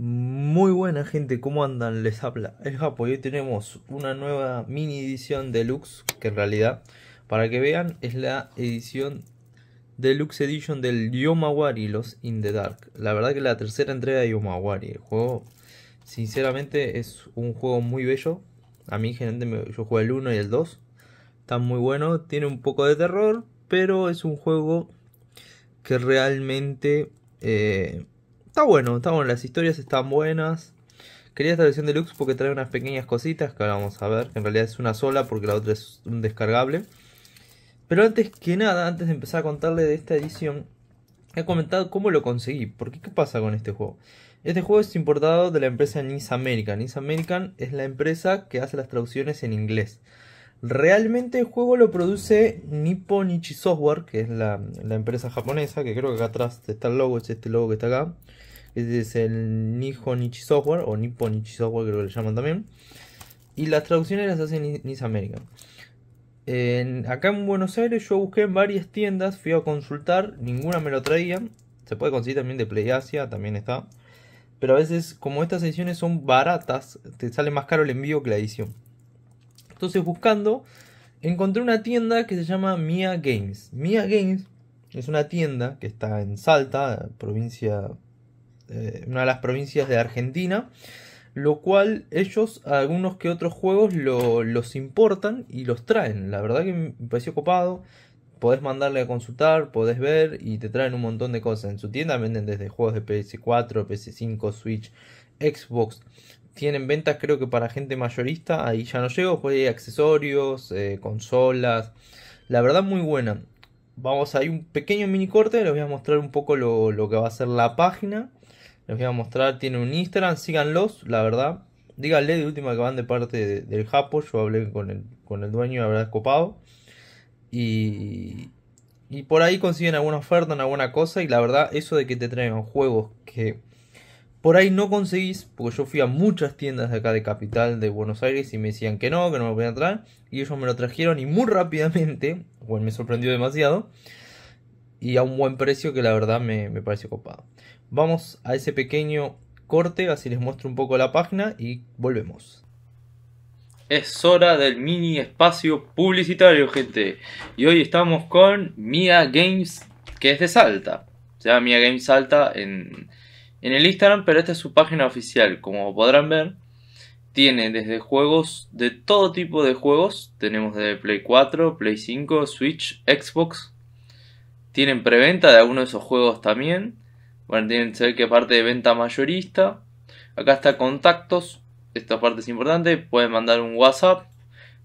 Muy buena gente, ¿cómo andan? Les habla el Japo hoy tenemos una nueva mini edición deluxe que en realidad, para que vean, es la edición deluxe edition del Yomawari, los in the dark. La verdad que la tercera entrega de Yomawari, el juego sinceramente es un juego muy bello. A mí generalmente yo juego el 1 y el 2. Está muy bueno, tiene un poco de terror, pero es un juego que realmente... Eh, está bueno, está las historias están buenas. Quería esta versión deluxe porque trae unas pequeñas cositas que ahora vamos a ver. Que en realidad es una sola porque la otra es un descargable. Pero antes que nada, antes de empezar a contarle de esta edición, he comentado cómo lo conseguí. Porque qué pasa con este juego. Este juego es importado de la empresa Nice American. Nice American es la empresa que hace las traducciones en inglés. Realmente el juego lo produce Nipponichi Software, que es la, la empresa japonesa, que creo que acá atrás está el logo, es este logo que está acá es el Nihonichi Nichi Software o Nipponichi Software creo que le llaman también. Y las traducciones las hace Nice America. acá en Buenos Aires yo busqué en varias tiendas, fui a consultar, ninguna me lo traía. Se puede conseguir también de Play Asia, también está. Pero a veces, como estas ediciones son baratas, te sale más caro el envío que la edición. Entonces buscando, encontré una tienda que se llama Mia Games. Mia Games es una tienda que está en Salta, provincia eh, una de las provincias de Argentina, lo cual ellos algunos que otros juegos los importan y los traen. La verdad que me pareció copado. Podés mandarle a consultar, podés ver y te traen un montón de cosas. En su tienda venden desde juegos de PS4, PS5, Switch, Xbox. Tienen ventas creo que para gente mayorista, ahí ya no llego, pues accesorios, eh, consolas. La verdad muy buena vamos a ir un pequeño mini corte, les voy a mostrar un poco lo, que va a ser la página. Les voy a mostrar, tiene un Instagram, síganlos, la verdad. Díganle de última que van de parte del Japo, yo hablé con el, dueño, la verdad copado. Y, y por ahí consiguen alguna oferta en alguna cosa y la verdad eso de que te traigan juegos que por ahí no conseguís, porque yo fui a muchas tiendas de acá de Capital de Buenos Aires y me decían que no, que no me podían traer. Y ellos me lo trajeron y muy rápidamente, bueno, me sorprendió demasiado. Y a un buen precio que la verdad me, parece pareció copado. Vamos a ese pequeño corte, así les muestro un poco la página y volvemos. Es hora del mini espacio publicitario, gente. Y hoy estamos con Mia Games, que es de Salta. O sea, Mia Games Salta en en el Instagram, pero esta es su página oficial. Como podrán ver, tiene desde juegos de todo tipo de juegos. Tenemos de Play 4, Play 5, Switch, Xbox. Tienen preventa de algunos de esos juegos también. Bueno, tienen que saber que parte de venta mayorista. Acá está contactos. Esta parte es importante. Pueden mandar un WhatsApp.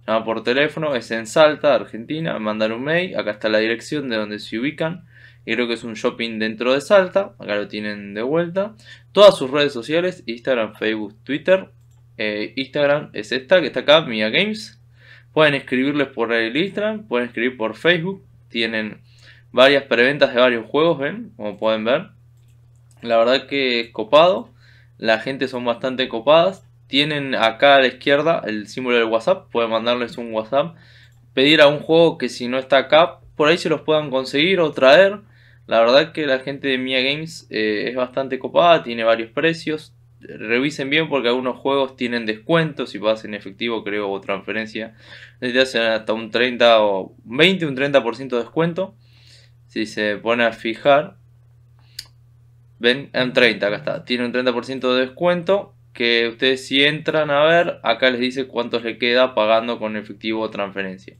Llamar por teléfono. Es en Salta, Argentina. Mandar un mail. Acá está la dirección de donde se ubican y creo que es un shopping dentro de Salta, acá lo tienen de vuelta. Todas sus redes sociales, Instagram, Facebook, Twitter. Eh, Instagram es esta que está acá, Mia Games. Pueden escribirles por el Instagram, pueden escribir por Facebook. Tienen varias preventas de varios juegos, ven, como pueden ver. La verdad que es copado. La gente son bastante copadas. Tienen acá a la izquierda el símbolo del WhatsApp. Pueden mandarles un WhatsApp. Pedir a un juego que si no está acá, por ahí se los puedan conseguir o traer. La verdad que la gente de Mia Games eh, es bastante copada, tiene varios precios. Revisen bien porque algunos juegos tienen descuentos si pagas en efectivo, creo, o transferencia. Te hasta un 30 o 20, un 30% de descuento. Si se pone a fijar, ven, en ah, 30, acá está. Tiene un 30% de descuento que ustedes si entran a ver, acá les dice cuántos le queda pagando con efectivo o transferencia.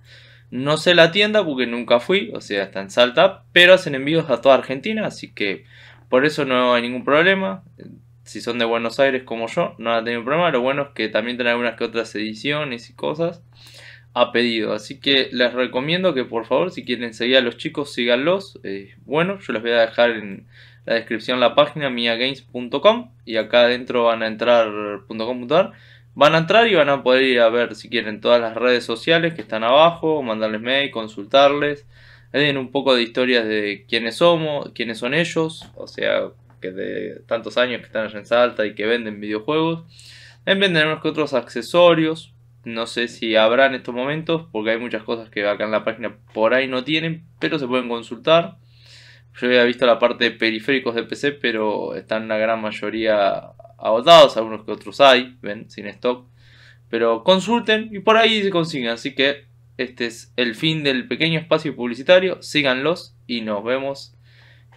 No sé la tienda porque nunca fui, o sea, está en Salta, pero hacen envíos a toda Argentina, así que por eso no hay ningún problema. Si son de Buenos Aires como yo, no han tenido problema. Lo bueno es que también tienen algunas que otras ediciones y cosas a pedido. Así que les recomiendo que por favor, si quieren seguir a los chicos, síganlos. Eh, bueno, yo les voy a dejar en la descripción la página miagames.com y acá adentro van a entrar.com.ar Van a entrar y van a poder ir a ver si quieren todas las redes sociales que están abajo, mandarles mail, consultarles, tienen eh, un poco de historias de quiénes somos, quiénes son ellos, o sea, que de tantos años que están allá en Salta y que venden videojuegos. También venden que otros accesorios, no sé si habrá en estos momentos, porque hay muchas cosas que acá en la página por ahí no tienen, pero se pueden consultar. Yo había visto la parte de periféricos de PC, pero están la gran mayoría agotados, algunos que otros hay, ven, sin stock. Pero consulten y por ahí se consiguen. Así que este es el fin del pequeño espacio publicitario. Síganlos y nos vemos.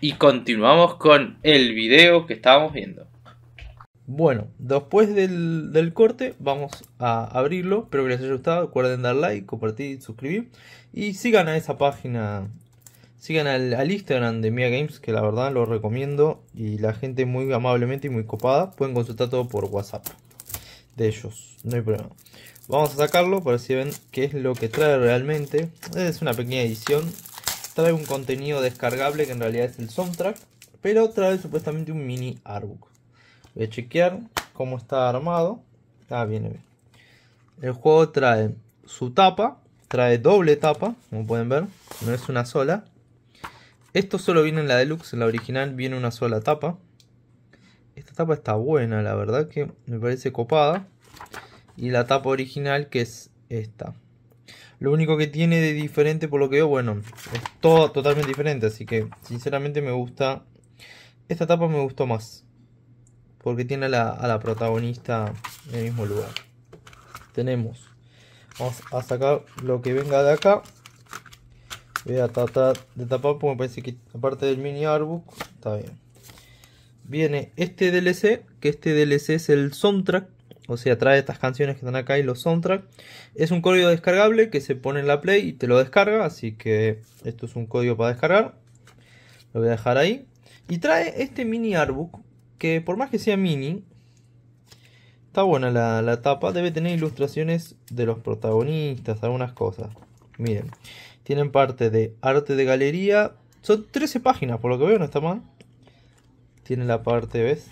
Y continuamos con el video que estábamos viendo. Bueno, después del, corte vamos a abrirlo. Espero que les haya gustado. Recuerden dar like, compartir, suscribir. Y sigan a esa página Sigan al, Instagram de Mia Games, que la verdad lo recomiendo. Y la gente muy amablemente y muy copada. Pueden consultar todo por WhatsApp de ellos. No hay problema. Vamos a sacarlo para si ven qué es lo que trae realmente. Es una pequeña edición. Trae un contenido descargable que en realidad es el soundtrack. Pero trae supuestamente un mini artbook. Voy a chequear cómo está armado. Ah, viene bien. El juego trae su tapa. Trae doble tapa, como pueden ver. No es una sola. Esto solo viene en la deluxe, en la original viene una sola tapa. Esta tapa está buena, la verdad que me parece copada. Y la tapa original que es esta. Lo único que tiene de diferente por lo que veo, bueno, es todo totalmente diferente. Así que sinceramente me gusta... Esta tapa me gustó más. Porque tiene a la, a la protagonista en el mismo lugar. Tenemos. Vamos a sacar lo que venga de acá. Voy de tapar porque me parece que aparte del mini artbook está bien. Viene este DLC, que este DLC es el soundtrack. O sea, trae estas canciones que están acá y los soundtrack. Es un código descargable que se pone en la Play y te lo descarga. Así que esto es un código para descargar. Lo voy a dejar ahí. Y trae este mini artbook. Que por más que sea mini, está buena la, la tapa. Debe tener ilustraciones de los protagonistas, algunas cosas. Miren. Tienen parte de arte de galería. Son 13 páginas, por lo que veo, no está mal. Tiene la parte, ¿ves?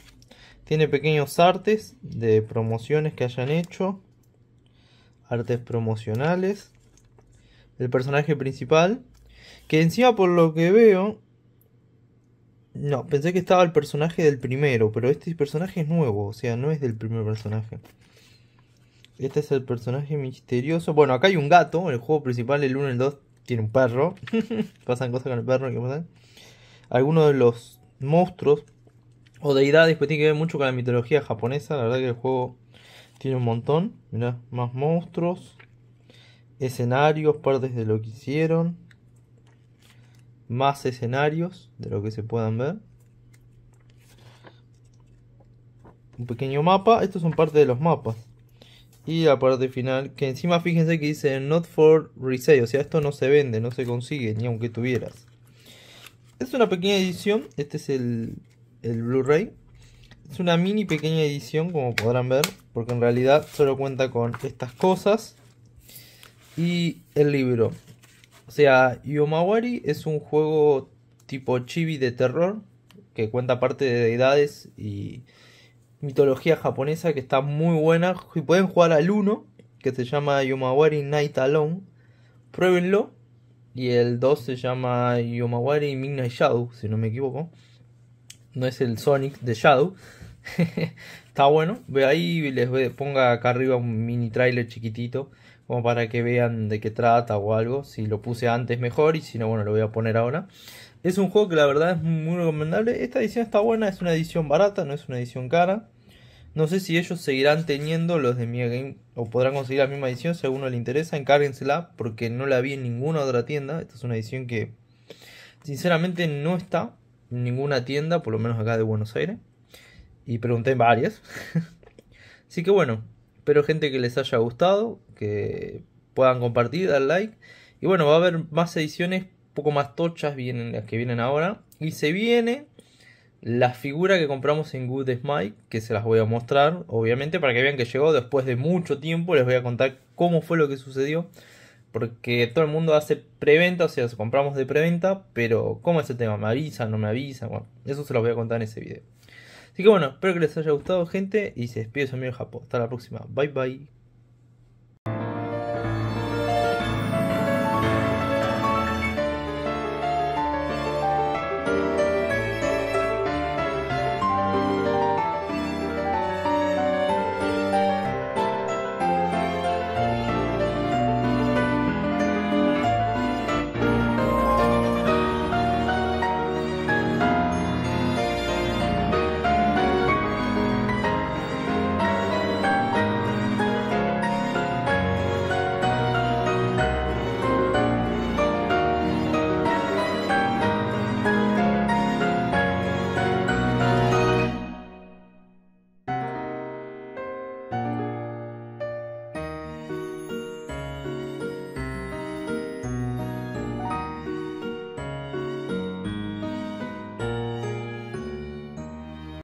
Tiene pequeños artes de promociones que hayan hecho. Artes promocionales. El personaje principal. Que encima, por lo que veo, no, pensé que estaba el personaje del primero, pero este personaje es nuevo, o sea, no es del primer personaje. Este es el personaje misterioso. Bueno, acá hay un gato, en el juego principal, el 1, el 2, tiene un perro. pasan cosas con el perro que pasan. Algunos de los monstruos o deidades, pues tiene que ver mucho con la mitología japonesa. La verdad que el juego tiene un montón. Mirá, más monstruos, escenarios, partes de lo que hicieron. Más escenarios de lo que se puedan ver. Un pequeño mapa. Estos son parte de los mapas. Y la parte final, que encima fíjense que dice not for resale, o sea, esto no se vende, no se consigue, ni aunque tuvieras. Es una pequeña edición, este es el, el Blu-ray. Es una mini pequeña edición, como podrán ver, porque en realidad solo cuenta con estas cosas y el libro. O sea, Yomawari es un juego tipo chibi de terror que cuenta parte de deidades y mitología japonesa que está muy buena. Y pueden jugar al 1, que se llama Yomawari Night Alone. Pruébenlo. Y el 2 se llama Yomawari Midnight Shadow, si no me equivoco. No es el Sonic de Shadow. está bueno. ve Ahí les ponga acá arriba un mini trailer chiquitito. Como para que vean de qué trata o algo. Si lo puse antes mejor y si no, bueno, lo voy a poner ahora. Es un juego que la verdad es muy recomendable. Esta edición está buena, es una edición barata, no es una edición cara. No sé si ellos seguirán teniendo los de mi Game o podrán conseguir la misma edición. según a le interesa, encárguensela porque no la vi en ninguna otra tienda. Esta es una edición que sinceramente no está en ninguna tienda, por lo menos acá de Buenos Aires. Y pregunté en varias. Así que bueno, espero gente que les haya gustado, que puedan compartir, dar like. Y bueno, va a haber más ediciones, poco más tochas vienen las que vienen ahora. Y se viene la figura que compramos en Good Smile, que se las voy a mostrar, obviamente, para que vean que llegó después de mucho tiempo. Les voy a contar cómo fue lo que sucedió. Porque todo el mundo hace preventa, o sea, compramos de preventa, pero ¿cómo es el tema? ¿Me avisan? ¿No me avisan? Bueno, eso se los voy a contar en ese video. Así que bueno, espero que les haya gustado, gente, y se despide su amigo Japón. Hasta la próxima. Bye bye.